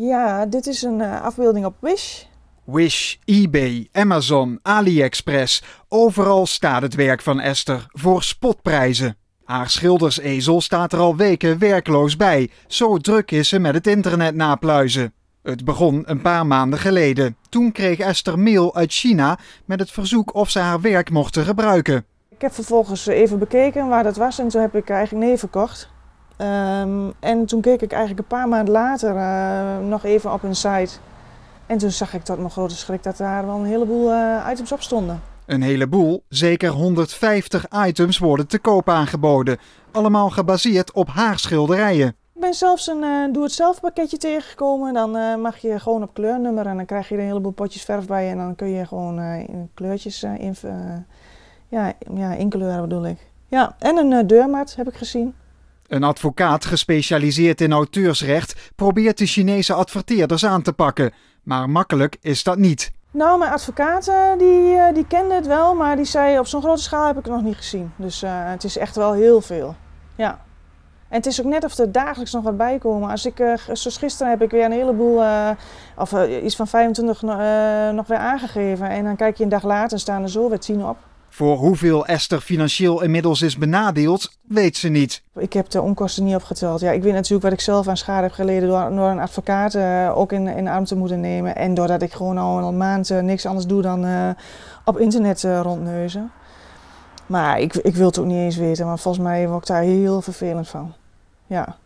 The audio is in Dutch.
Ja, dit is een eh, afbeelding op Wish. Wish, eBay, Amazon, AliExpress. Overal staat het werk van Esther voor spotprijzen. Haar schildersezel staat er al weken werkloos bij. Zo druk is ze met het internet napluizen. Het begon een paar maanden geleden. Toen kreeg Esther mail uit China met het verzoek of ze haar werk mochten gebruiken. Ik heb vervolgens even bekeken waar dat was en zo heb ik eigenlijk nee verkocht. Ehm, en toen keek ik eigenlijk een paar maanden later eh, nog even op hun site. En toen zag ik tot mijn grote schrik dat daar wel een heleboel eh, items op stonden. Een heleboel, zeker 150 items worden te koop aangeboden. Allemaal gebaseerd op haar schilderijen. Ik ben zelfs een uh, doe-het-zelf pakketje tegengekomen. Dan mag je gewoon op kleurnummer en dan krijg je een heleboel potjes verf bij. En dan kun je gewoon in kleurtjes in, ja, ja, inkleuren bedoel ik. Ja, en een deurmat heb ik gezien. Een advocaat gespecialiseerd in auteursrecht probeert de Chinese adverteerders aan te pakken, maar makkelijk is dat niet. Nou, mijn advocaten die, eh, die kenden het wel, maar die zei op zo'n grote schaal heb ik het nog niet gezien. Dus eh, het is echt wel heel veel. Ja. En het is ook net of er dagelijks nog wat bij komen. Als ik, eh, zoals gisteren heb ik weer een heleboel, of iets van 25 nog weer aangegeven. En dan kijk je een dag later en staan er zo weer zien op. Voor hoeveel Esther financieel inmiddels is benadeeld, weet ze niet. Ik heb de onkosten niet opgeteld. Ja, ik weet natuurlijk wat ik zelf aan schade heb geleden door, door een advocaat eh, ook in, in arm te moeten nemen. En doordat ik gewoon al een maand eh, niks anders doe dan eh, op internet rondneuzen. Maar ik, ik wil het ook niet eens weten, want volgens mij word ik daar heel vervelend van. Ja.